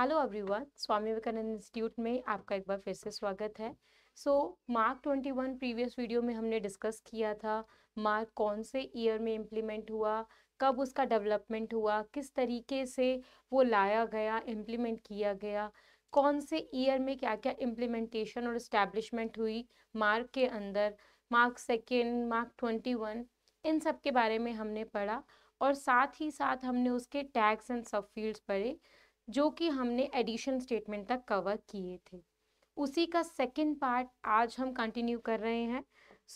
Hello everyone Swami Vivekananda institute में आपका एक बार फिर से स्वागत है सो मार्क 21 प्रीवियस वीडियो में हमने डिस्कस किया था मार्क कौन से ईयर में इम्प्लीमेंट हुआ कब उसका डेवलपमेंट हुआ किस तरीके से वो लाया गया इम्प्लीमेंट किया गया कौन से ईयर में क्या क्या इम्प्लीमेंटेशन और इस्टेब्लिशमेंट हुई मार्क के अंदर MARC second MARC twenty one इन सब के बारे में हमने पढ़ा और साथ ही साथ हमने उसके टैग्स एंड सब फील्ड्स पढ़े जो कि हमने एडिशन स्टेटमेंट तक कवर किए थे उसी का सेकंड पार्ट आज हम कंटिन्यू कर रहे हैं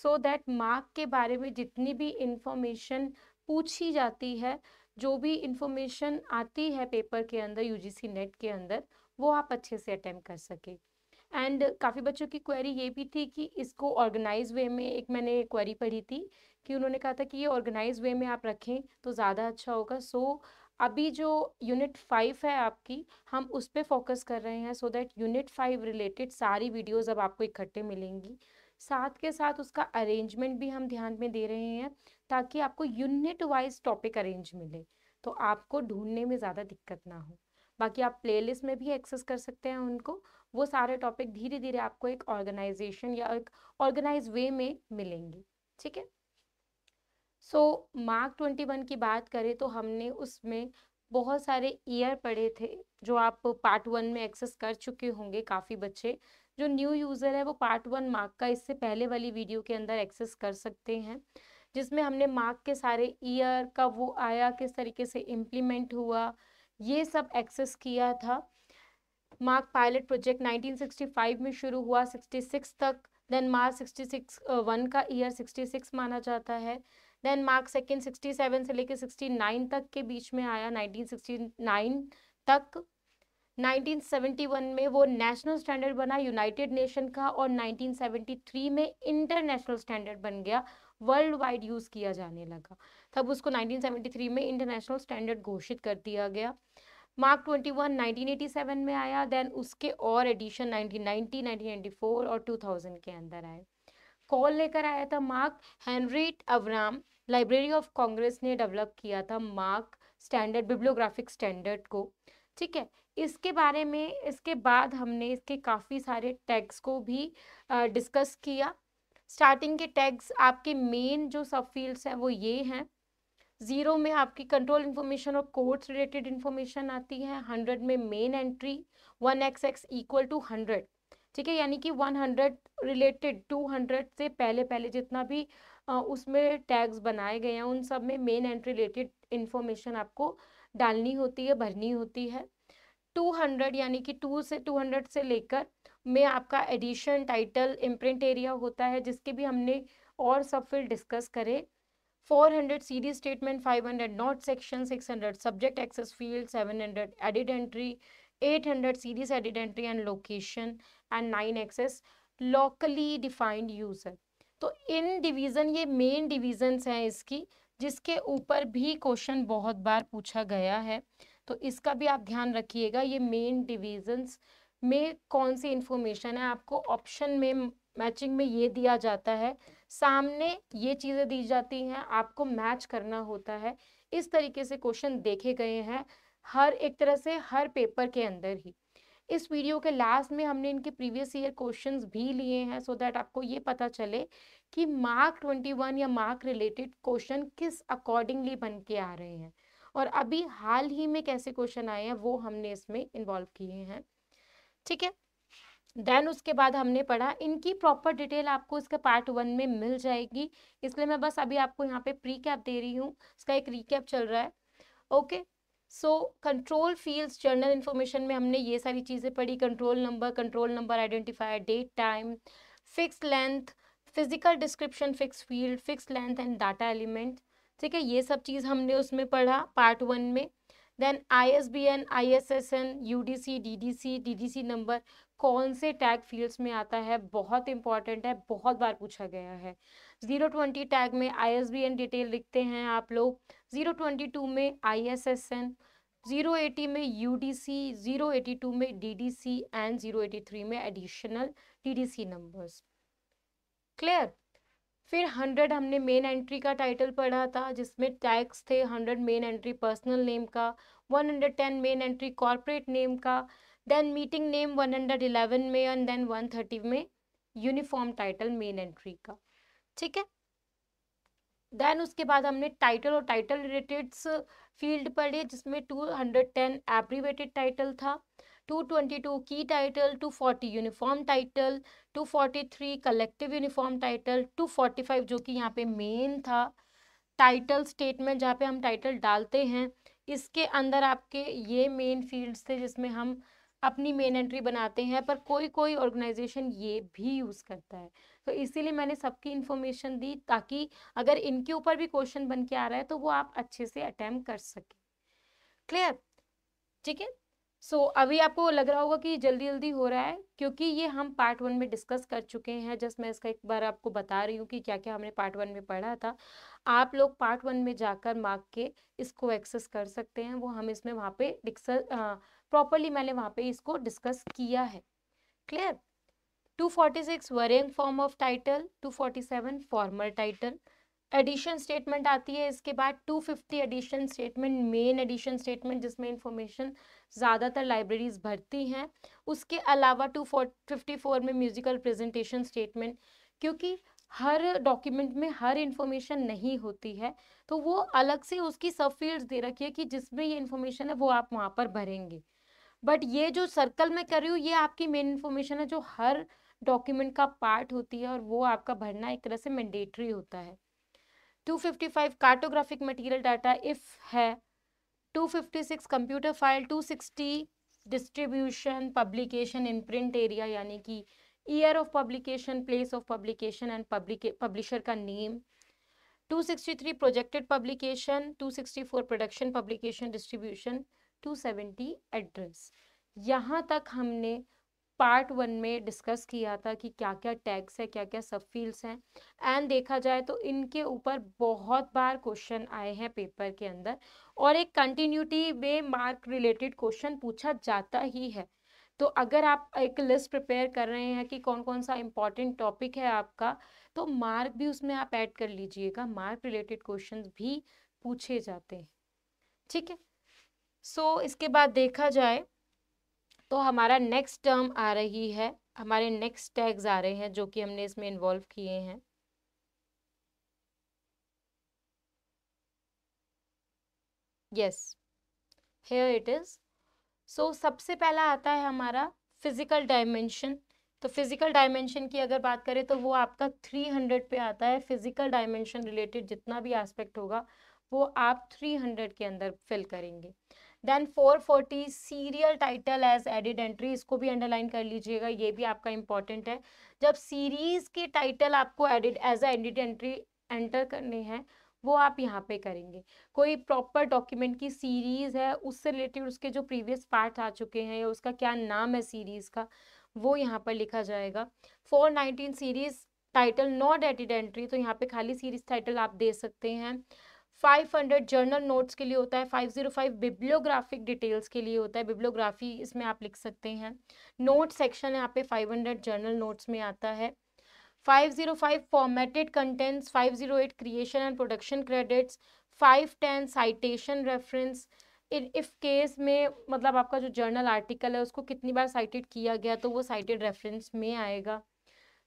सो दैट मार्क के बारे में जितनी भी इंफॉर्मेशन पूछी जाती है जो भी इंफॉर्मेशन आती है पेपर के अंदर यूजीसी नेट के अंदर वो आप अच्छे से अटैम्प कर सके एंड काफ़ी बच्चों की क्वेरी ये भी थी कि इसको ऑर्गेनाइज वे में एक मैंने क्वेरी पढ़ी थी कि उन्होंने कहा था कि ये ऑर्गेनाइज वे में आप रखें तो ज़्यादा अच्छा होगा सो so, अभी जो यूनिट फाइव है आपकी हम उस पर फोकस कर रहे हैं so that unit five related सारी वीडियोस अब आपको इकट्ठे मिलेंगी साथ के साथ उसका अरेंजमेंट भी हम ध्यान में दे रहे हैं ताकि आपको यूनिट वाइज टॉपिक अरेंज मिले तो आपको ढूंढने में ज़्यादा दिक्कत ना हो बाकी आप प्लेलिस्ट में भी एक्सेस कर सकते हैं उनको वो सारे टॉपिक धीरे धीरे आपको एक ऑर्गेनाइजेशन या एक ऑर्गेनाइज वे में मिलेंगे ठीक है सो मार्क ट्वेंटी वन की बात करें तो हमने उसमें बहुत सारे ईयर पढ़े थे जो आप पार्ट वन में एक्सेस कर चुके होंगे काफ़ी बच्चे जो न्यू यूज़र है वो पार्ट वन मार्क का इससे पहले वाली वीडियो के अंदर एक्सेस कर सकते हैं जिसमें हमने मार्क के सारे ईयर कब वो आया किस तरीके से इम्प्लीमेंट हुआ ये सब एक्सेस किया था मार्क पायलट प्रोजेक्ट 1965 में शुरू हुआ 66 तक देन मार्क 66 वन का ईयर 66 माना जाता है then MARC second sixty seven से लेकर सिक्सटी नाइन तक के बीच में आया नाइनटीन सिक्सटी नाइन तक 1971 में वो नेशनल स्टैंडर्ड बना यूनाइटेड नेशन का और 1973 में इंटरनेशनल स्टैंडर्ड बन गया वर्ल्ड वाइड यूज़ किया जाने लगा तब उसको 1973 में इंटरनेशनल स्टैंडर्ड घोषित कर दिया गया मार्क 21 1987 में आया देन उसके और एडिशन 1990, 1994 और 2000 के अंदर आए कॉल लेकर आया था MARC Henriette Avram Library of Congress ने डेवलप किया था मार्क स्टैंडर्ड बिब्लोग्राफिक स्टैंडर्ड को ठीक है इसके बारे में इसके बाद हमने इसके काफ़ी सारे टैग्स को भी डिस्कस किया स्टार्टिंग के टैग्स आपके मेन जो सब फील्ड्स हैं वो ये हैं ज़ीरो में आपकी कंट्रोल इन्फॉर्मेशन और कोर्ट्स रिलेटेड इन्फॉर्मेशन आती है हंड्रेड में main entry one X X equal to hundred ठीक है यानी कि 100 रिलेटेड 200 से पहले पहले जितना भी उसमें टैग्स बनाए गए हैं उन सब में मेन एंट्री रिलेटेड इन्फॉर्मेशन आपको डालनी होती है भरनी होती है 200 यानी कि 2 से 200 से लेकर में आपका एडिशन टाइटल इम्प्रिंट एरिया होता है जिसके भी हमने और सब फिर डिस्कस करें 400 series statement 500 note section 600 subject access field 700 added entry 800 series added entry and location and nine access locally defined user तो इन डिवीज़न ये मेन डिवीज़न्स हैं इसकी जिसके ऊपर भी क्वेश्चन बहुत बार पूछा गया है तो इसका भी आप ध्यान रखिएगा ये मेन डिवीज़न्स में कौन सी इन्फॉर्मेशन है आपको ऑप्शन में मैचिंग में ये दिया जाता है सामने ये चीज़ें दी जाती हैं आपको मैच करना होता है इस तरीके से क्वेश्चन देखे गए हैं हर एक तरह से हर पेपर के अंदर ही इस वीडियो के लास्ट में हमने इनके प्रीवियस ईयर क्वेश्चंस भी लिए हैं सो दैट आपको ये पता चले कि मार्क 21 या मार्क रिलेटेड क्वेश्चन किस अकॉर्डिंगली बन के आ रहे हैं और अभी हाल ही में कैसे क्वेश्चन आए हैं वो हमने इसमें इन्वॉल्व किए हैं ठीक है देन उसके बाद हमने पढ़ा इनकी प्रॉपर डिटेल आपको इसके पार्ट वन में मिल जाएगी इसलिए मैं बस अभी आपको यहाँ पे प्री कैप दे रही हूँ इसका एक रिकैप चल रहा है okay okay? So control fields general information में हमने ये सारी चीज़ें पढ़ी control number control number identifier date time fix length physical description fix field fix length and data element ठीक है ये सब चीज़ हमने उसमें पढ़ा पार्ट वन में then I S B N I S S N U D C D D C D D C number कौन से टैग फील्ड्स में आता है बहुत इंपॉर्टेंट है बहुत बार पूछा गया है जीरो ट्वेंटी टैग में I S B N detail लिखते हैं आप लोग जीरो ट्वेंटी टू में I S S N zero eighty में U D C zero eighty two में D D C and zero eighty three में additional D D C numbers clear फिर hundred हमने मेन एंट्री का title पढ़ा था जिसमें टैक्स थे hundred main entry personal name का one hundred ten main entry corporate name का then meeting name one hundred eleven में एंड देन वन थर्टी में यूनिफॉर्म टाइटल मेन एंट्री का ठीक है देन उसके बाद हमने टाइटल और टाइटल रिलेटेड फील्ड पढ़े जिसमें two hundred ten abbreviated title था two twenty two key title two forty uniform title two forty three collective uniform title two forty five जो कि यहाँ पे मेन था टाइटल स्टेटमेंट जहाँ पे हम टाइटल डालते हैं इसके अंदर आपके ये मेन फील्ड्स थे जिसमें हम अपनी मेन एंट्री बनाते हैं पर कोई कोई ऑर्गेनाइजेशन ये भी यूज़ करता है तो इसीलिए मैंने सबकी इन्फॉर्मेशन दी ताकि अगर इनके ऊपर भी क्वेश्चन बन के आ रहा है तो वो आप अच्छे से अटैम्प कर सकें क्लियर ठीक है सो so, अभी आपको लग रहा होगा कि जल्दी जल्दी हो रहा है क्योंकि ये हम पार्ट वन में डिस्कस कर चुके हैं जस्ट मैं इसका एक बार आपको बता रही हूँ कि क्या क्या हमने पार्ट वन में पढ़ा था आप लोग पार्ट वन में जाकर मार्क के इसको एक्सेस कर सकते हैं वो हम इसमें वहाँ पे डिस्कस प्रॉपरली मैंने वहाँ पे इसको डिस्कस किया है clear 246 varying form of title 247 former title edition statement आती है इसके बाद 250 edition statement main edition statement जिसमें इंफॉर्मेशन ज़्यादातर लाइब्रेरीज भरती हैं उसके अलावा 254 में म्यूजिकल प्रेजेंटेशन स्टेटमेंट क्योंकि हर डॉक्यूमेंट में हर इन्फॉर्मेशन नहीं होती है तो वो अलग से उसकी सब फील्ड दे रखी है कि जिसमें ये इन्फॉर्मेशन है वो आप वहाँ पर भरेंगे बट ये जो सर्कल में कर रही हूँ ये आपकी मेन इन्फॉर्मेशन है जो हर डॉक्यूमेंट का पार्ट होती है और वो आपका भरना एक तरह से मैंडेटरी होता है 255 कार्टोग्राफिक मटेरियल डाटा इफ है 256 computer file 260 distribution publication imprint area यानी कि year of publication place of publication and publisher का name 263 projected publication 264 production publication distribution 270 address यहाँ तक हमने पार्ट वन में डिस्कस किया था कि क्या क्या टैग्स है क्या क्या सब फील्ड्स हैं एंड देखा जाए तो इनके ऊपर बहुत बार क्वेश्चन आए हैं पेपर के अंदर और एक continuity way MARC related question पूछा जाता ही है तो अगर आप एक लिस्ट प्रिपेयर कर रहे हैं कि कौन कौन सा इंपॉर्टेंट टॉपिक है आपका तो मार्क भी उसमें आप ऐड कर लीजिएगा मार्क रिलेटेड क्वेश्चन भी पूछे जाते हैं ठीक है सो so, इसके बाद देखा जाए तो हमारा नेक्स्ट टर्म आ रही है हमारे नेक्स्ट टैग्स आ रहे हैं जो कि हमने इसमें इन्वॉल्व किए हैं yes here it is so सबसे पहला आता है हमारा फिजिकल डायमेंशन तो फिजिकल डायमेंशन की अगर बात करें तो वो आपका थ्री हंड्रेड पे आता है फिजिकल डायमेंशन रिलेटेड जितना भी एस्पेक्ट होगा वो आप थ्री हंड्रेड के अंदर फिल करेंगे then 440 serial title as added entry इसको भी अंडरलाइन कर लीजिएगा ये भी आपका इंपॉर्टेंट है जब सीरीज़ के टाइटल आपको added as added entry enter करने हैं वो आप यहाँ पे करेंगे कोई प्रॉपर डॉक्यूमेंट की सीरीज़ है उससे रिलेटेड उसके जो प्रीवियस पार्ट आ चुके हैं या उसका क्या नाम है सीरीज़ का वो यहाँ पर लिखा जाएगा four nineteen series title not added entry तो यहाँ पे खाली सीरीज टाइटल आप दे सकते हैं 500 जर्नल नोट्स के लिए होता है 505 बिब्लियोग्राफिक डिटेल्स के लिए होता है बिब्लियोग्राफी इसमें आप लिख सकते हैं नोट सेक्शन यहाँ पे 500 जर्नल नोट्स में आता है 505 formatted contents 508 creation and production credits 510 citation reference in if case में मतलब आपका जो जर्नल आर्टिकल है उसको कितनी बार साइटेड किया गया तो वो साइटेड रेफरेंस में आएगा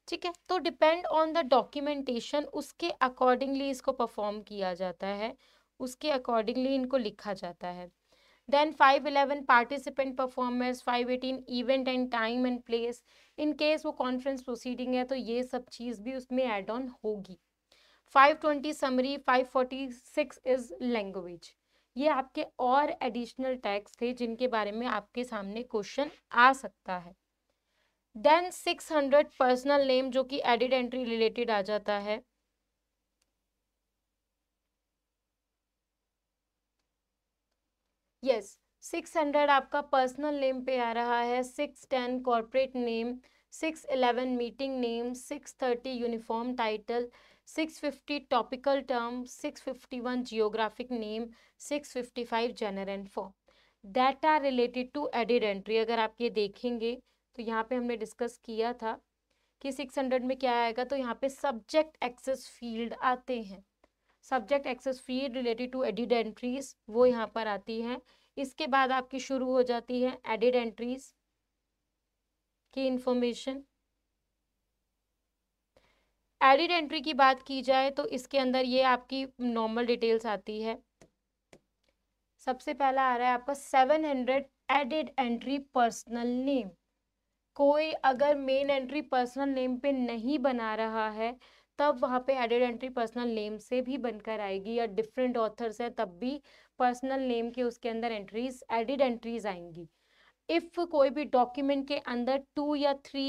ठीक है तो डिपेंड ऑन द डॉक्यूमेंटेशन उसके अकॉर्डिंगली इसको परफॉर्म किया जाता है उसके अकॉर्डिंगली इनको लिखा जाता है then five eleven participant performance five eighteen event and time and place in case वो कॉन्फ्रेंस प्रोसीडिंग है तो ये सब चीज़ भी उसमें एड ऑन होगी five twenty summary five forty six is language ये आपके और एडिशनल टैक्स थे जिनके बारे में आपके सामने क्वेश्चन आ सकता है देन 600 पर्सनल नेम जो कि एडिड एंट्री रिलेटेड आ जाता है यस yes, 600 आपका पर्सनल नेम पे आ रहा है 610 corporate name 611 meeting name 630 uniform title 650 topical term 651 geographic name 655 genre and form data related to added entry अगर आप ये देखेंगे तो यहाँ पे हमने डिस्कस किया था कि 600 में क्या आएगा तो यहाँ पे सब्जेक्ट एक्सेस फील्ड आते हैं subject access field related to added entries वो यहाँ पर आती है इसके बाद आपकी शुरू हो जाती है एडिड एंट्रीज की इंफॉर्मेशन एडिड एंट्री की बात की जाए तो इसके अंदर ये आपकी नॉर्मल डिटेल्स आती है सबसे पहला आ रहा है आपका seven hundred added entry personal name कोई अगर मेन एंट्री पर्सनल नेम पे नहीं बना रहा है तब वहाँ पे एडेड एंट्री पर्सनल नेम से भी बनकर आएगी या डिफरेंट ऑथर्स है तब भी पर्सनल नेम के उसके अंदर एंट्रीज एडेड एंट्रीज आएंगी इफ़ कोई भी डॉक्यूमेंट के अंदर टू या थ्री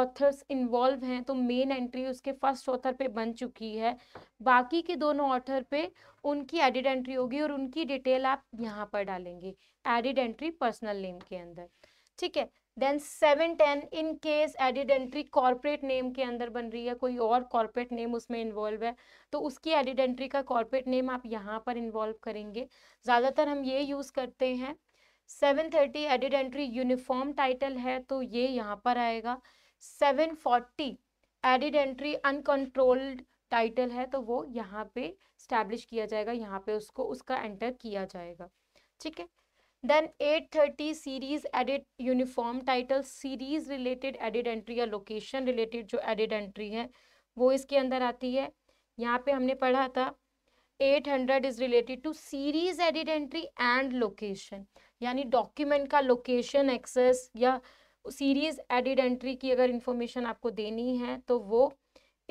ऑथर्स इन्वॉल्व हैं तो मेन एंट्री उसके फर्स्ट ऑथर पे बन चुकी है बाकी के दोनों ऑथर पे उनकी एडिड एंट्री होगी और उनकी डिटेल आप यहाँ पर डालेंगे एडिड एंट्री पर्सनल नेम के अंदर ठीक है then seven ten in case added entry corporate name के अंदर बन रही है कोई और कॉरपोरेट नेम उसमें इन्वॉल्व है तो उसकी एडिड एंट्री का कॉरपोरेट नेम आप यहाँ पर इन्वॉल्व करेंगे ज़्यादातर हम ये यूज़ करते हैं seven thirty added entry uniform title है तो ये यहाँ पर आएगा seven forty added entry uncontrolled title है तो वो यहाँ पे स्टैब्लिश किया जाएगा यहाँ पे उसको उसका एंटर किया जाएगा ठीक है then thirty series added uniform title series related edit entry या लोकेशन रिलेटेड जो edit एंट्री है वो इसके अंदर आती है यहाँ पे हमने पढ़ा था eight hundred is related to series added entry and location यानी डॉक्यूमेंट का लोकेशन एक्सेस या सीरीज एडिट एंट्री की अगर इंफॉर्मेशन आपको देनी है तो वो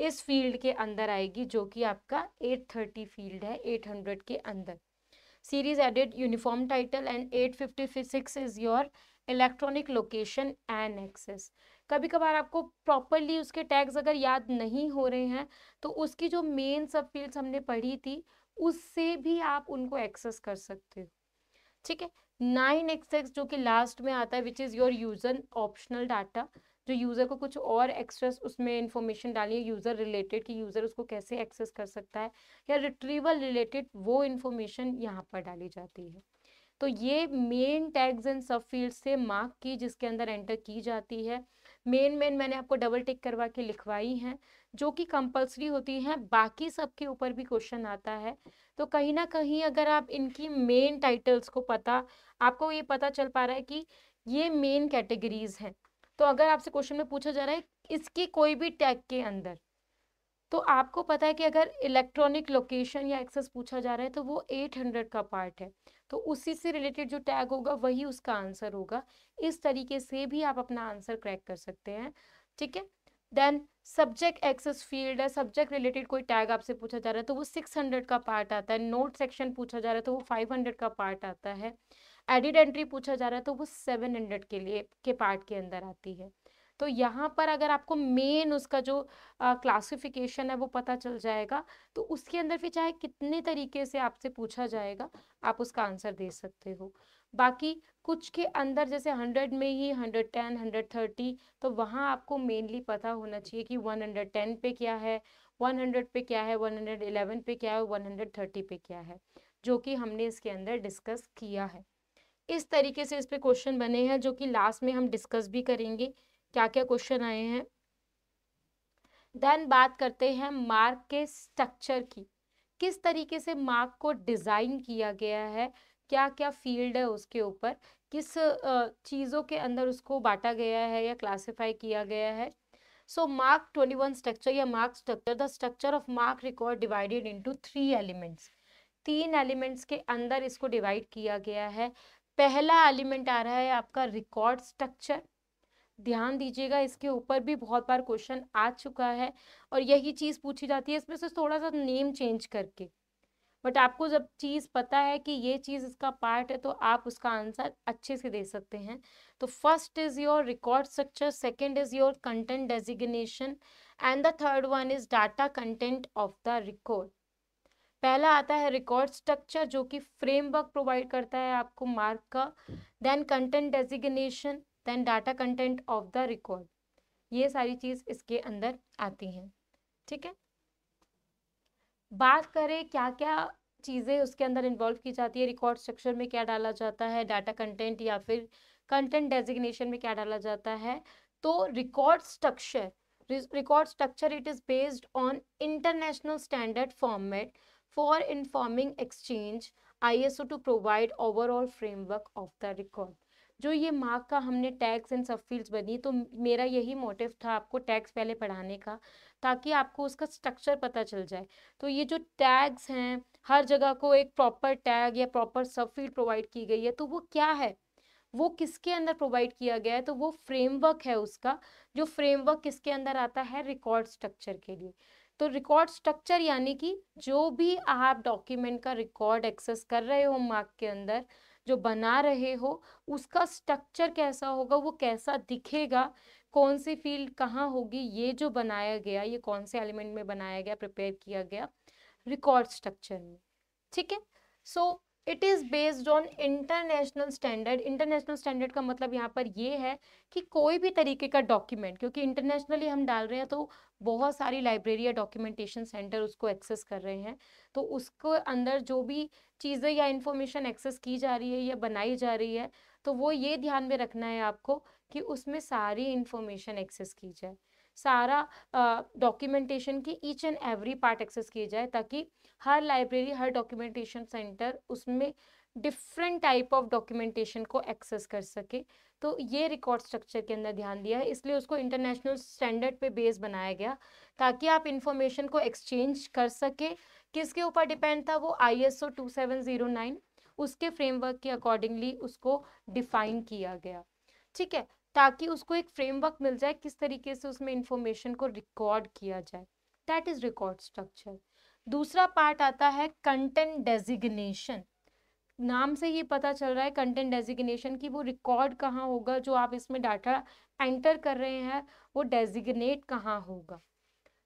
इस फील्ड के अंदर आएगी जो कि आपका एट थर्टी फील्ड है एट हंड्रेड के अंदर series added uniform title and 856 is your electronic location and access कभी कभार आपको प्रॉपरली उसके टैग्स अगर याद नहीं हो रहे हैं तो उसकी जो मेन सब फील्ड्स हमने पढ़ी थी उससे भी आप उनको एक्सेस कर सकते हो ठीक है नाइन एक्सेस जो कि लास्ट में आता है which is your user optional data जो यूज़र को कुछ और एक्सेस उसमें इंफॉर्मेशन है यूज़र रिलेटेड कि यूज़र उसको कैसे एक्सेस कर सकता है या रिट्रीवल रिलेटेड वो इन्फॉर्मेशन यहाँ पर डाली जाती है तो ये main tags and subfield से मार्क की जिसके अंदर एंटर की जाती है मेन मेन मैंने आपको डबल टिक करवा के लिखवाई हैं जो कि कंपलसरी होती हैं बाकी सब के ऊपर भी क्वेश्चन आता है तो कहीं ना कहीं अगर आप इनकी मेन टाइटल्स को पता आपको ये पता चल पा रहा है कि ये मेन कैटेगरीज हैं तो अगर आपसे क्वेश्चन में पूछा जा रहा है इसके कोई भी टैग के अंदर तो आपको पता है कि अगर इलेक्ट्रॉनिक लोकेशन या एक्सेस पूछा जा रहा है तो वो 800 का पार्ट है तो उसी से रिलेटेड जो टैग होगा वही उसका आंसर होगा इस तरीके से भी आप अपना आंसर क्रैक कर सकते हैं ठीक है देन सब्जेक्ट एक्सेस फील्ड है सब्जेक्ट रिलेटेड कोई टैग आपसे पूछा जा रहा है तो वो 600 का पार्ट आता है नोट सेक्शन पूछा जा रहा है तो वो 500 का पार्ट आता है एडिड एंट्री पूछा जा रहा है तो वो सेवन हंड्रेड के लिए के पार्ट के अंदर आती है तो यहाँ पर अगर आपको मेन उसका जो क्लासिफिकेशन है वो पता चल जाएगा तो उसके अंदर फिर चाहे कितने तरीके से आपसे पूछा जाएगा आप उसका आंसर दे सकते हो बाकी कुछ के अंदर जैसे हंड्रेड में ही हंड्रेड टेन हंड्रेड थर्टी तो वहाँ आपको मेनली पता होना चाहिए कि वन हंड्रेड टेन पे क्या है वन हंड्रेड पे क्या है वन हंड्रेड इलेवन पे क्या है वन हंड्रेड थर्टी पे क्या है जो कि हमने इसके अंदर डिस्कस किया है इस तरीके से इस पे क्वेश्चन बने हैं जो कि लास्ट में हम डिस्कस भी करेंगे क्या क्या क्वेश्चन आए हैं देन बात करते हैं मार्क के स्ट्रक्चर की किस तरीके से मार्क को डिज़ाइन किया गया है क्या क्या फील्ड है उसके ऊपर किस चीज़ों के अंदर उसको बांटा गया है या क्लासिफाई किया गया है so MARC twenty one structure या MARC structure the structure of MARC record divided into three elements तीन एलिमेंट्स के अंदर इसको डिवाइड किया गया है पहला एलिमेंट आ रहा है आपका रिकॉर्ड स्ट्रक्चर ध्यान दीजिएगा इसके ऊपर भी बहुत बार क्वेश्चन आ चुका है और यही चीज़ पूछी जाती है इसमें से थोड़ा सा नेम चेंज करके बट आपको जब चीज़ पता है कि ये चीज़ इसका पार्ट है तो आप उसका आंसर अच्छे से दे सकते हैं तो first is your record structure second is your content designation and the third one is data content of the record पहला आता है रिकॉर्ड स्ट्रक्चर जो कि फ्रेमवर्क प्रोवाइड करता है आपको मार्क का then content designation then data content of the record ये सारी चीज़ इसके अंदर आती हैं ठीक है बात करें क्या क्या चीज़ें उसके अंदर इन्वॉल्व की जाती है रिकॉर्ड स्ट्रक्चर में क्या डाला जाता है डाटा कंटेंट या फिर कंटेंट डेजिग्नेशन में क्या डाला जाता है तो record structure record structure it is based on international standard format for exchange I S O two provide overall framework of the record जो ये मार्क का हमने टैक्स एंड सब फील्ड्स बनी तो मेरा यही मोटिव था आपको टैक्स पहले पढ़ाने का ताकि आपको उसका स्ट्रक्चर पता चल जाए तो ये जो टैग्स हैं हर जगह को एक प्रॉपर टैग या प्रॉपर सब फील्ड प्रोवाइड की गई है तो वो क्या है वो किसके अंदर प्रोवाइड किया गया है तो वो फ्रेमवर्क है उसका जो फ्रेमवर्क किसके अंदर आता है रिकॉर्ड स्ट्रक्चर के लिए तो रिकॉर्ड स्ट्रक्चर यानी कि जो भी आप डॉक्यूमेंट का रिकॉर्ड एक्सेस कर रहे हो मार्क के अंदर जो बना रहे हो उसका स्ट्रक्चर कैसा होगा वो कैसा दिखेगा कौन सी फील्ड कहाँ होगी ये जो बनाया गया ये कौन से एलिमेंट में बनाया गया प्रिपेयर किया गया रिकॉर्ड स्ट्रक्चर में ठीक है so it is based on international standard international standard का मतलब यहाँ पर ये है कि कोई भी तरीके का डॉक्यूमेंट क्योंकि इंटरनेशनली हम डाल रहे हैं तो बहुत सारी लाइब्रेरी या डॉक्यूमेंटेशन सेंटर उसको एक्सेस कर रहे हैं तो उसको अंदर जो भी चीज़ें या इंफॉर्मेशन एक्सेस की जा रही है या बनाई जा रही है तो वो ये ध्यान में रखना है आपको कि उसमें सारी इंफॉर्मेशन एक्सेस की जाए सारा डॉक्यूमेंटेशन की each and every part access किए जाए ताकि हर लाइब्रेरी हर डॉक्यूमेंटेशन सेंटर उसमें डिफरेंट टाइप ऑफ डॉक्यूमेंटेशन को एक्सेस कर सके तो ये रिकॉर्ड स्ट्रक्चर के अंदर ध्यान दिया है इसलिए उसको इंटरनेशनल स्टैंडर्ड पे बेस बनाया गया ताकि आप इंफॉर्मेशन को एक्सचेंज कर सके किसके ऊपर डिपेंड था वो I S O two seven zero nine उसके फ्रेमवर्क के अकॉर्डिंगली उसको डिफाइन किया गया ठीक है ताकि उसको एक फ्रेमवर्क मिल जाए किस तरीके से उसमें इंफॉर्मेशन को रिकॉर्ड किया जाए दैट इज रिकॉर्ड स्ट्रक्चर दूसरा पार्ट आता है कंटेंट डेजिग्नेशन नाम से ही पता चल रहा है कंटेंट डेजिग्नेशन की वो रिकॉर्ड कहाँ होगा जो आप इसमें डाटा एंटर कर रहे हैं वो डेजिग्नेट कहाँ होगा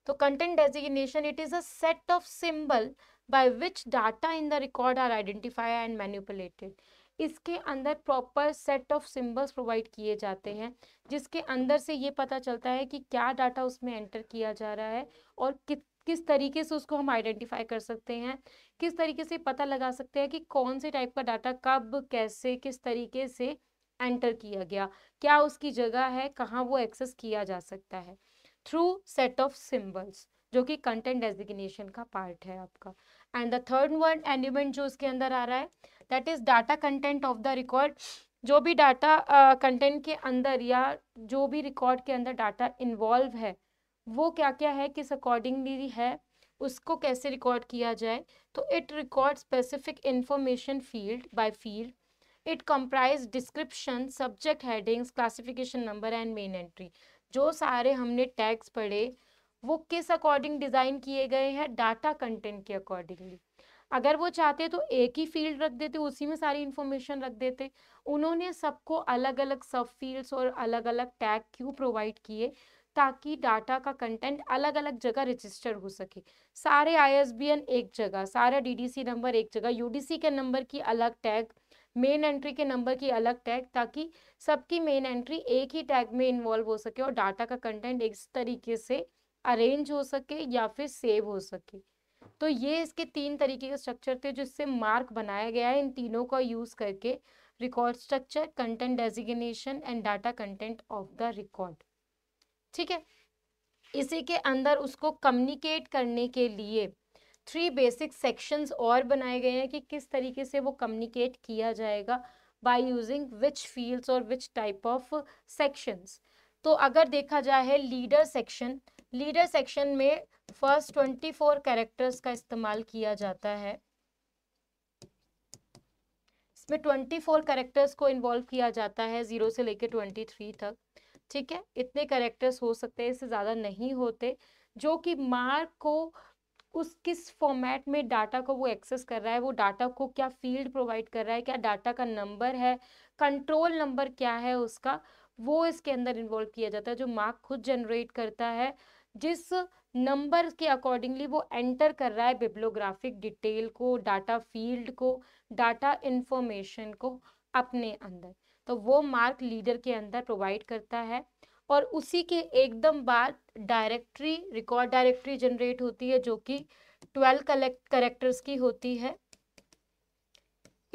तो content designation it is a set of symbol by which data in the record are identify and manipulated इसके अंदर proper set of symbols provide किए जाते हैं जिसके अंदर से ये पता चलता है कि क्या डाटा उसमें एंटर किया जा रहा है और कि, किस तरीके से उसको हम आइडेंटिफाई कर सकते हैं किस तरीके से पता लगा सकते हैं कि कौन से टाइप का डाटा कब कैसे किस तरीके से एंटर किया गया क्या उसकी जगह है कहाँ वो एक्सेस किया जा सकता है थ्रू सेट ऑफ सिम्बल्स जो कि कंटेंट डेजिग्नेशन का पार्ट है आपका and the third word element जो उसके अंदर आ रहा है that is data content of the record जो भी डाटा कंटेंट के अंदर या जो भी रिकॉर्ड के अंदर डाटा इन्वॉल्व है वो क्या क्या है किस अकॉर्डिंगली है उसको कैसे रिकॉर्ड किया जाए तो it record specific information field by field it comprise description subject headings classification number and main entry जो सारे हमने टैग्स पढ़े वो किस अकॉर्डिंग डिज़ाइन किए गए हैं डाटा कंटेंट के अकॉर्डिंगली अगर वो चाहते तो एक ही फील्ड रख देते उसी में सारी इन्फॉर्मेशन रख देते उन्होंने सबको अलग अलग सब फील्ड्स और अलग अलग टैग क्यों प्रोवाइड किए ताकि डाटा का कंटेंट अलग अलग जगह रजिस्टर हो सके सारे आई एक जगह सारा डी नंबर एक जगह यू के नंबर की अलग टैग मेन एंट्री के नंबर की अलग टैग ताकि सबकी मेन एंट्री एक ही टैग में इन्वॉल्व हो सके और डाटा का कंटेंट इस तरीके से अरेंज हो सके या फिर सेव हो सके तो ये इसके तीन तरीके के स्ट्रक्चर थे जिससे मार्क बनाया गया है इन तीनों का यूज़ करके record structure content designation and data content of the record ठीक है इसी के अंदर उसको कम्युनिकेट करने के लिए थ्री बेसिक सेक्शंस और बनाए गए हैं कि किस तरीके से वो कम्युनिकेट किया जाएगा बाय यूजिंग विच फील्ड्स और विच टाइप ऑफ सेक्शंस तो अगर देखा जाए लीडर सेक्शन लीडर सेक्शन में फर्स्ट ट्वेंटी फोर कैरेक्टर्स का इस्तेमाल किया जाता है इसमें ट्वेंटी फोर कैरेक्टर्स को इन्वॉल्व किया जाता है ज़ीरो से लेकर ट्वेंटी थ्री तक ठीक है इतने कैरेक्टर्स हो सकते हैं इससे ज़्यादा नहीं होते जो कि मार्क को उस किस फॉर्मेट में डाटा को वो एक्सेस कर रहा है वो डाटा को क्या फील्ड प्रोवाइड कर रहा है क्या डाटा का नंबर है कंट्रोल नंबर क्या है उसका वो इसके अंदर इन्वॉल्व किया जाता है जो मार्क खुद जनरेट करता है जिस नंबर के अकॉर्डिंगली वो एंटर कर रहा है बिब्लोग्राफिक डिटेल को डाटा फील्ड को डाटा इन्फॉर्मेशन को अपने अंदर तो वो मार्क लीडर के अंदर प्रोवाइड करता है और उसी के एकदम बाद डायरेक्टरी रिकॉर्ड डायरेक्टरी जनरेट होती है जो कि ट्वेल्व कलेक्ट करेक्टर्स की होती है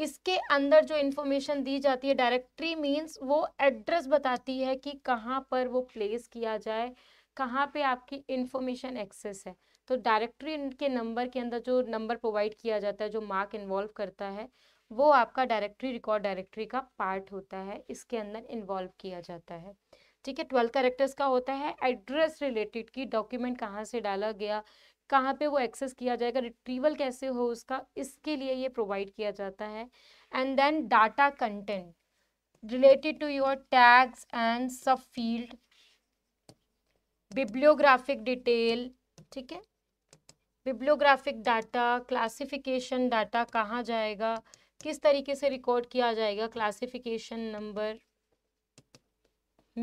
इसके अंदर जो इन्फॉर्मेशन दी जाती है डायरेक्टरी मींस वो एड्रेस बताती है कि कहाँ पर वो प्लेस किया जाए कहाँ पे आपकी इंफॉर्मेशन एक्सेस है तो डायरेक्टरी के नंबर के अंदर जो नंबर प्रोवाइड किया जाता है जो मार्क इन्वॉल्व करता है वो आपका डायरेक्टरी रिकॉर्ड डायरेक्टरी का पार्ट होता है इसके अंदर इन्वॉल्व किया जाता है ठीक है ट्वेल्व करेक्टर्स का होता है एड्रेस रिलेटेड की डॉक्यूमेंट कहाँ से डाला गया कहाँ पे वो एक्सेस किया जाएगा रिट्रीवल कैसे हो उसका इसके लिए ये प्रोवाइड किया जाता है and then data content related to your tags and subfield bibliographic detail ठीक है बिब्लियोग्राफिक डाटा क्लासिफिकेशन डाटा कहाँ जाएगा किस तरीके से रिकॉर्ड किया जाएगा क्लासिफिकेशन नंबर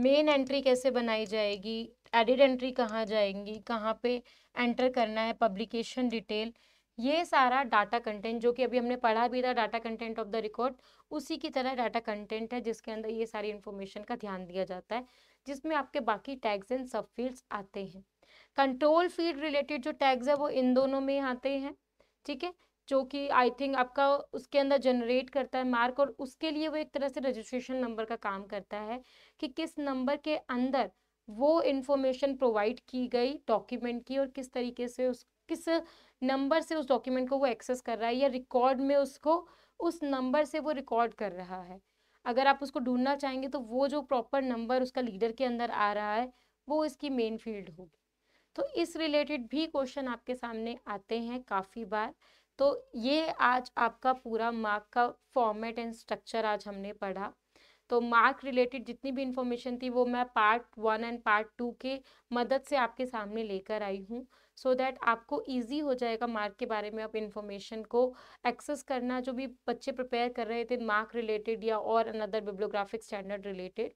मेन एंट्री कैसे बनाई जाएगी एडिड एंट्री कहाँ जाएंगी कहाँ पे एंटर करना है पब्लिकेशन डिटेल ये सारा डाटा कंटेंट जो कि अभी हमने पढ़ा भी था data content of the record उसी की तरह डाटा कंटेंट है जिसके अंदर ये सारी इन्फॉर्मेशन का ध्यान दिया जाता है जिसमें आपके बाकी टैग्स एंड सब फील्ड्स आते हैं कंट्रोल फील्ड रिलेटेड जो टैग्स है वो इन दोनों में आते हैं ठीक है जो कि आई थिंक आपका उसके अंदर जनरेट करता है मार्क और उसके लिए वो एक तरह से रजिस्ट्रेशन नंबर का काम करता है कि किस नंबर के अंदर वो इन्फॉर्मेशन प्रोवाइड की गई डॉक्यूमेंट की और किस तरीके से उस किस नंबर से उस डॉक्यूमेंट को वो एक्सेस कर रहा है या रिकॉर्ड में उसको उस नंबर से वो रिकॉर्ड कर रहा है अगर आप उसको ढूंढना चाहेंगे तो वो जो प्रॉपर नंबर उसका लीडर के अंदर आ रहा है वो इसकी मेन फील्ड होगी तो इस रिलेटेड भी क्वेश्चन आपके सामने आते हैं काफ़ी बार तो ये आज आपका पूरा मार्क का फॉर्मेट एंड स्ट्रक्चर आज हमने पढ़ा तो मार्क रिलेटेड जितनी भी इंफॉर्मेशन थी वो मैं part one and part two के मदद से आपके सामने लेकर आई हूँ सो so दैट आपको इजी हो जाएगा मार्क के बारे में आप इन्फॉर्मेशन को एक्सेस करना जो भी बच्चे प्रिपेयर कर रहे थे मार्क रिलेटेड या और अनदर बिब्लोग्राफिक स्टैंडर्ड रिलेटेड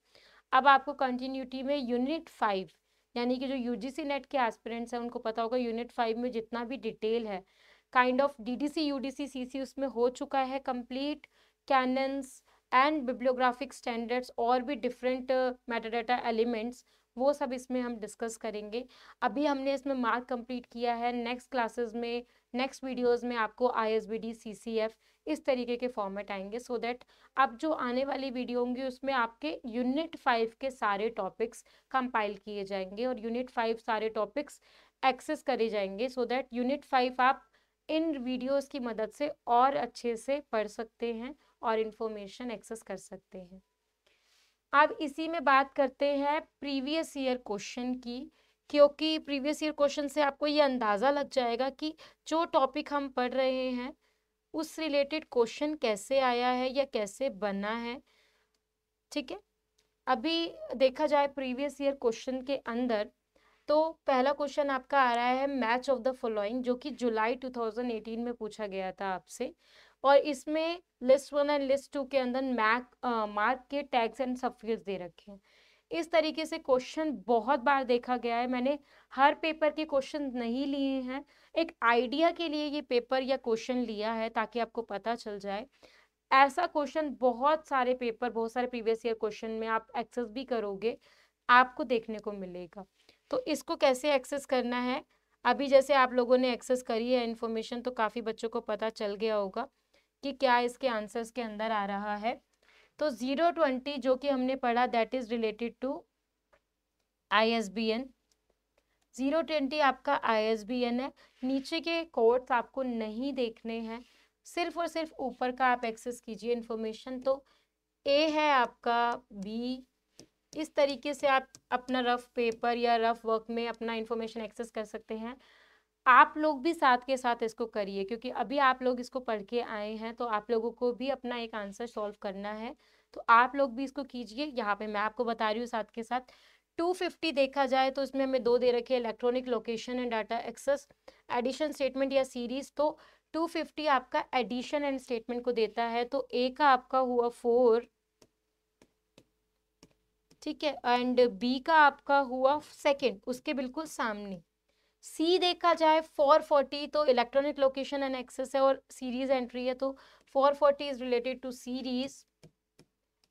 अब आपको कंटिन्यूटी में यूनिट फाइव यानी कि जो यू नेट के एस्पिरेंट्स हैं उनको पता होगा यूनिट फाइव में जितना भी डिटेल है kind of D UDC CC उसमें हो चुका है complete canons and bibliographic standards और भी डिफरेंट मेटाडाटा एलिमेंट्स वो सब इसमें हम डिस्कस करेंगे अभी हमने इसमें मार्क कंप्लीट किया है नेक्स्ट क्लासेस में नेक्स्ट वीडियोस में आपको I S B D C C F इस तरीके के फॉर्मेट आएंगे सो so दैट अब जो आने वाली वीडियो होंगी उसमें आपके यूनिट फाइव के सारे टॉपिक्स कंपाइल किए जाएंगे और यूनिट फाइव सारे टॉपिक्स एक्सेस करे जाएंगे सो दैट यूनिट फाइव आप इन वीडियोज़ की मदद से और अच्छे से पढ़ सकते हैं और इन्फॉर्मेशन एक्सेस कर सकते हैं अब इसी में बात करते हैं प्रीवियस ईयर क्वेश्चन की क्योंकि प्रीवियस ईयर क्वेश्चन से आपको ये अंदाज़ा लग जाएगा कि जो टॉपिक हम पढ़ रहे हैं उस रिलेटेड क्वेश्चन कैसे आया है या कैसे बना है ठीक है अभी देखा जाए प्रीवियस ईयर क्वेश्चन के अंदर तो पहला क्वेश्चन आपका आ रहा है मैच ऑफ द फॉलोइंग जो कि जुलाई 2018 में पूछा गया था आपसे और इसमें list one and list two के अंदर मैक मार्क के टैग्स एंड सफिक्स दे रखे हैं इस तरीके से क्वेश्चन बहुत बार देखा गया है मैंने हर पेपर के क्वेश्चन नहीं लिए हैं एक आइडिया के लिए ये पेपर या क्वेश्चन लिया है ताकि आपको पता चल जाए ऐसा क्वेश्चन बहुत सारे पेपर बहुत सारे प्रीवियस ईयर क्वेश्चन में आप एक्सेस भी करोगे आपको देखने को मिलेगा तो इसको कैसे एक्सेस करना है अभी जैसे आप लोगों ने एक्सेस करी है इन्फॉर्मेशन तो काफ़ी बच्चों को पता चल गया होगा कि क्या इसके आंसर्स के अंदर आ रहा है तो जीरो ट्वेंटी जो कि हमने पढ़ा that is related to I S B N zero twenty आपका आई एस बी एन है नीचे के कोड्स आपको नहीं देखने हैं सिर्फ और सिर्फ ऊपर का आप एक्सेस कीजिए इन्फॉर्मेशन तो ए है आपका बी इस तरीके से आप अपना रफ पेपर या रफ वर्क में अपना इन्फॉर्मेशन एक्सेस कर सकते हैं आप लोग भी साथ के साथ इसको करिए क्योंकि अभी आप लोग इसको पढ़ के आए हैं तो आप लोगों को भी अपना एक आंसर सॉल्व करना है तो आप लोग भी इसको कीजिए यहाँ पे मैं आपको बता रही हूँ साथ के साथ 250 देखा जाए तो इसमें हमें दो दे रखे electronic location and data access edition statement या सीरीज तो 250 आपका एडिशन एंड स्टेटमेंट को देता है तो ए का आपका हुआ फोर ठीक है एंड बी का आपका हुआ सेकेंड उसके बिल्कुल सामने सी देखा जाए 440 तो इलेक्ट्रॉनिक लोकेशन एंड एक्सेस है और सीरीज एंट्री है तो 440 is related to series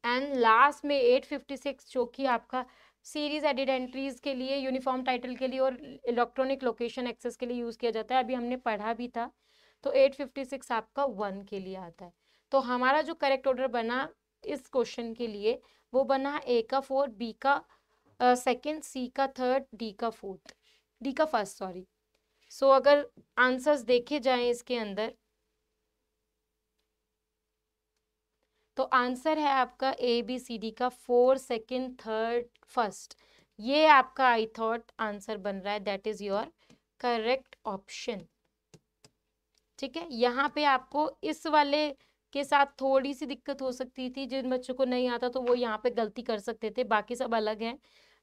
and last में 856 जो कि आपका सीरीज एडिड एंट्रीज के लिए यूनिफॉर्म टाइटल के लिए और इलेक्ट्रॉनिक लोकेशन एक्सेस के लिए यूज़ किया जाता है अभी हमने पढ़ा भी था तो 856 आपका वन के लिए आता है तो हमारा जो करेक्ट ऑर्डर बना इस क्वेश्चन के लिए वो बना ए का फोर्थ बी का सेकेंड सी का थर्ड डी का फोर्थ डी का फर्स्ट सॉरी सो अगर आंसर्स देखे जाए इसके अंदर तो आंसर है आपका ए बी सी डी का फोर सेकेंड थर्ड फर्स्ट ये आपका आई थॉट आंसर बन रहा है that is your correct option ठीक है यहाँ पे आपको इस वाले के साथ थोड़ी सी दिक्कत हो सकती थी जिन बच्चों को नहीं आता तो वो यहाँ पे गलती कर सकते थे बाकी सब अलग हैं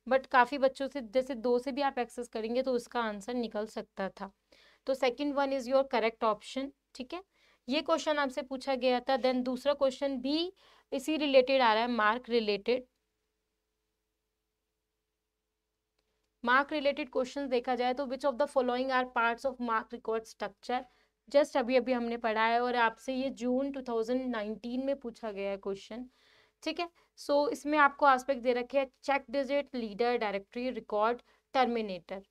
बट काफ़ी बच्चों से जैसे दो से भी आप एक्सेस करेंगे तो उसका आंसर निकल सकता था तो second one is your correct option ठीक है ये क्वेश्चन आपसे पूछा गया था देन दूसरा क्वेश्चन भी इसी रिलेटेड आ रहा है MARC related MARC related question देखा जाए तो which of the following are parts of MARC record structure just अभी अभी हमने पढ़ा है और आपसे ये जून 2019 में पूछा गया है क्वेश्चन ठीक है सो so, इसमें आपको आस्पेक्ट दे रखे हैं check digit leader directory record terminator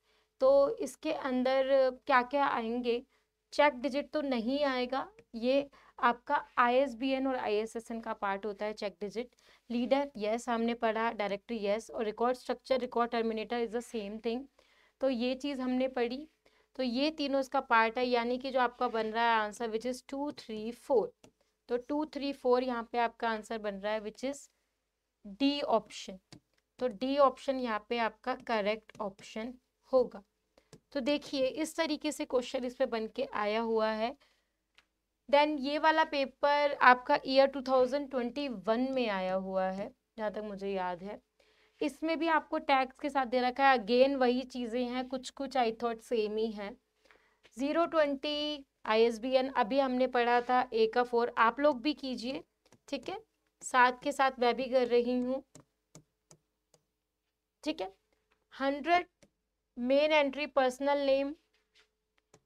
तो इसके अंदर क्या क्या आएंगे चेक डिजिट तो नहीं आएगा ये आपका आईएसबीएन और आईएसएसएन का पार्ट होता है चेक डिजिट लीडर यस हमने पढ़ा डायरेक्टरी यस और record structure record terminator is the same thing तो ये चीज़ हमने पढ़ी तो ये तीनों इसका पार्ट है यानी कि जो आपका बन रहा है answer which is two three four तो टू थ्री फोर यहाँ पे आपका आंसर बन रहा है विच इज डी ऑप्शन तो डी ऑप्शन यहाँ पे आपका करेक्ट ऑप्शन होगा तो देखिए इस तरीके से क्वेश्चन इस पे बन के आया हुआ है देन ये वाला पेपर आपका ईयर 2021 में आया हुआ है जहाँ तक मुझे याद है इसमें भी आपको टैक्स के साथ दे रखा है अगेन वही चीज़ें हैं कुछ कुछ आई थॉट सेम ही हैं जीरो ट्वेंटी आई अभी हमने पढ़ा था ए का फोर आप लोग भी कीजिए ठीक है साथ के साथ मैं भी कर रही हूँ ठीक है hundred main entry personal name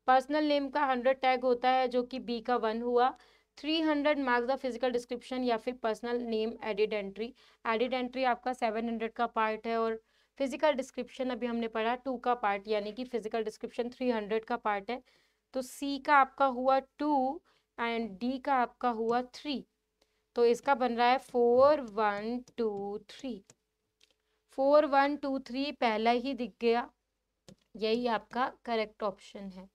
personal name का हंड्रेड टैग होता है जो कि बी का वन हुआ three hundred marks the physical description या फिर personal name added entry added entry आपका सेवन हंड्रेड का पार्ट है और फिजिकल डिस्क्रिप्शन अभी हमने पढ़ा टू का पार्ट यानी कि फिजिकल डिस्क्रिप्शन थ्री हंड्रेड का पार्ट है तो सी का आपका हुआ टू एंड डी का आपका हुआ थ्री तो इसका बन रहा है four one two three four one two three पहला ही दिख गया यही आपका करेक्ट ऑप्शन है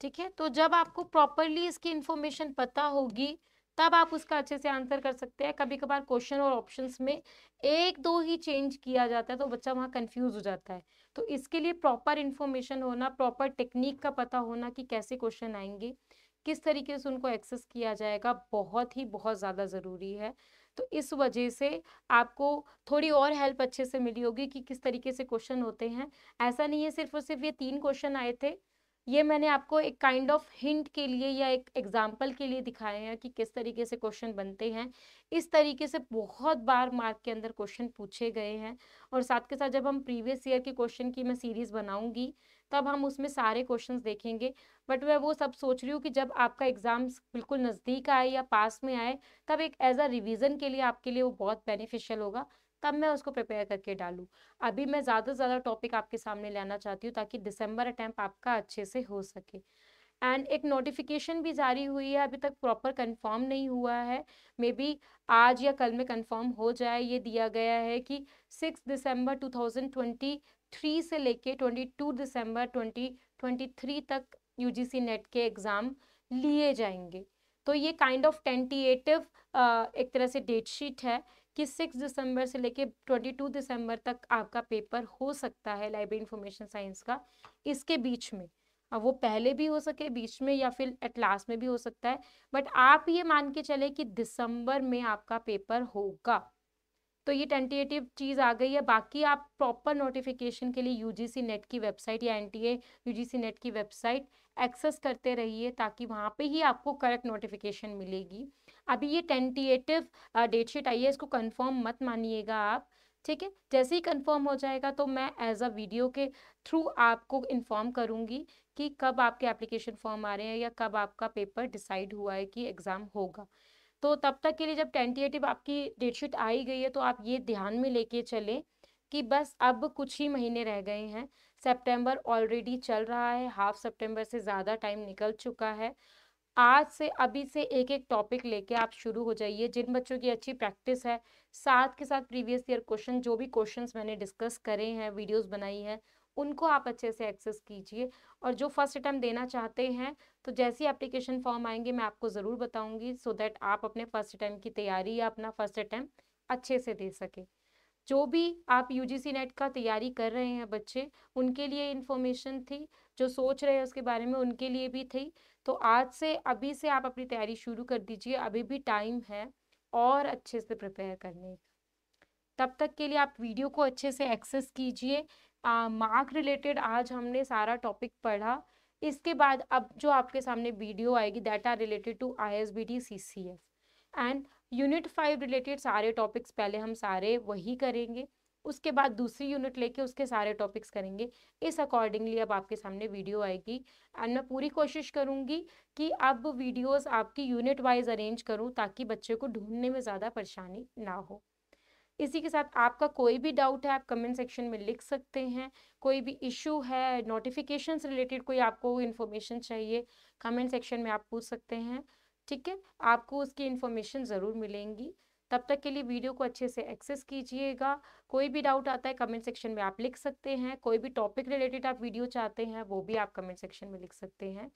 ठीक है तो जब आपको प्रॉपरली इसकी इन्फॉर्मेशन पता होगी तब आप उसका अच्छे से आंसर कर सकते हैं कभी कभार क्वेश्चन और ऑप्शंस में एक दो ही चेंज किया जाता है तो बच्चा वहाँ कंफ्यूज हो जाता है तो इसके लिए प्रॉपर इन्फॉर्मेशन होना प्रॉपर टेक्निक का पता होना कि कैसे क्वेश्चन आएंगे किस तरीके से उनको एक्सेस किया जाएगा बहुत ही बहुत ज़्यादा ज़रूरी है तो इस वजह से आपको थोड़ी और हेल्प अच्छे से मिली होगी कि किस तरीके से क्वेश्चन होते हैं ऐसा नहीं है सिर्फ और सिर्फ ये तीन क्वेश्चन आए थे ये मैंने आपको एक काइंड ऑफ हिंट के लिए या एक एग्जाम्पल के लिए दिखाए हैं कि किस तरीके से क्वेश्चन बनते हैं इस तरीके से बहुत बार मार्क के अंदर क्वेश्चन पूछे गए हैं और साथ के साथ जब हम प्रीवियस ईयर के क्वेश्चन की मैं सीरीज़ बनाऊंगी तब हम उसमें सारे क्वेश्चंस देखेंगे बट मैं वो सब सोच रही हूँ कि जब आपका एग्ज़ाम बिल्कुल नज़दीक आए या पास में आए तब एक एज अ रिविज़न के लिए आपके लिए वो बहुत बेनिफिशियल होगा तब मैं उसको प्रिपेयर करके डालूँ अभी मैं ज़्यादा से ज़्यादा टॉपिक आपके सामने लाना चाहती हूँ ताकि दिसंबर अटैम्प आपका अच्छे से हो सके एंड एक नोटिफिकेशन भी जारी हुई है अभी तक प्रॉपर कंफर्म नहीं हुआ है मे बी आज या कल में कंफर्म हो जाए ये दिया गया है कि सिक्स दिसंबर 2023 से लेके 22 दिसंबर 2023 तक यूजीसी नेट के एग्ज़ाम लिए जाएंगे तो ये काइंड ऑफ टेंटिएटिव एक तरह से डेट शीट है कि 6 दिसंबर से लेके 22 दिसंबर तक आपका पेपर हो सकता है लाइब्रेरी इंफॉर्मेशन साइंस का इसके बीच में अब वो पहले भी हो सके बीच में या फिर एट लास्ट में भी हो सकता है बट आप ये मान के चले कि दिसंबर में आपका पेपर होगा तो ये टेंटेटिव चीज़ आ गई है बाकी आप प्रॉपर नोटिफिकेशन के लिए यूजीसी नेट की वेबसाइट या एनटीए यूजीसी नेट की वेबसाइट एक्सेस करते रहिए ताकि वहाँ पे ही आपको करेक्ट नोटिफिकेशन मिलेगी अभी ये टेंटेटिव शीट आई है इसको कंफर्म मत मानिएगा आप ठीक है जैसे ही कंफर्म हो जाएगा तो मैं एज अ वीडियो के थ्रू आपको इन्फॉर्म करूँगी कि कब आपके एप्लीकेशन फॉर्म आ रहे हैं या कब आपका पेपर डिसाइड हुआ है कि एग्ज़ाम होगा तो तब तक के लिए जब टेंटेटिव आपकी डेटशीट आई गई है तो आप ये ध्यान में लेके चलें कि बस अब कुछ ही महीने रह गए हैं सितंबर ऑलरेडी चल रहा है हाफ सितंबर से ज़्यादा टाइम निकल चुका है आज से अभी से एक एक टॉपिक लेके आप शुरू हो जाइए जिन बच्चों की अच्छी प्रैक्टिस है साथ के साथ प्रीवियस ईयर क्वेश्चन जो भी क्वेश्चंस मैंने डिस्कस करे हैं वीडियोस बनाई हैं उनको आप अच्छे से एक्सेस कीजिए और जो फर्स्ट अटैम्प्ट देना चाहते हैं तो ही एप्लीकेशन फॉर्म आएंगे मैं आपको ज़रूर बताऊंगी सो दैट आप अपने फर्स्ट अटैम्प्ट की तैयारी या अपना फर्स्ट अटैम्प्ट अच्छे से दे सके जो भी आप यू नेट का तैयारी कर रहे हैं बच्चे उनके लिए इन्फॉर्मेशन थी जो सोच रहे हैं उसके बारे में उनके लिए भी थी तो आज से अभी से आप अपनी तैयारी शुरू कर दीजिए अभी भी टाइम है और अच्छे से प्रिपेयर करने का तब तक के लिए आप वीडियो को अच्छे से एक्सेस कीजिए मार्क रिलेटेड आज हमने सारा टॉपिक पढ़ा इसके बाद अब जो आपके सामने वीडियो आएगी that are related to I S B T C C F and unit five related सारे टॉपिक्स पहले हम सारे वही करेंगे उसके बाद दूसरी यूनिट लेके उसके सारे टॉपिक्स करेंगे इस अकॉर्डिंगली अब आपके सामने वीडियो आएगी एंड मैं पूरी कोशिश करूँगी कि अब वीडियोस आपकी यूनिट वाइज अरेंज करूँ ताकि बच्चे को ढूंढने में ज़्यादा परेशानी ना हो इसी के साथ आपका कोई भी डाउट है आप कमेंट सेक्शन में लिख सकते हैं कोई भी इशू है नोटिफिकेशन रिलेटेड कोई आपको इन्फॉर्मेशन चाहिए कमेंट सेक्शन में आप पूछ सकते हैं ठीक है आपको उसकी इन्फॉर्मेशन ज़रूर मिलेंगी तब तक के लिए वीडियो को अच्छे से एक्सेस कीजिएगा कोई भी डाउट आता है कमेंट सेक्शन में आप लिख सकते हैं कोई भी टॉपिक रिलेटेड आप वीडियो चाहते हैं वो भी आप कमेंट सेक्शन में लिख सकते हैं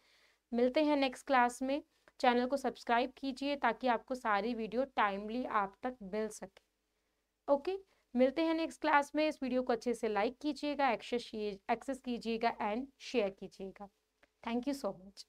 मिलते हैं नेक्स्ट क्लास में चैनल को सब्सक्राइब कीजिए ताकि आपको सारी वीडियो टाइमली आप तक मिल सके ओके मिलते हैं नेक्स्ट क्लास में इस वीडियो को अच्छे से लाइक कीजिएगा एक्सेस कीजिएगा एंड शेयर कीजिएगा थैंक यू सो मच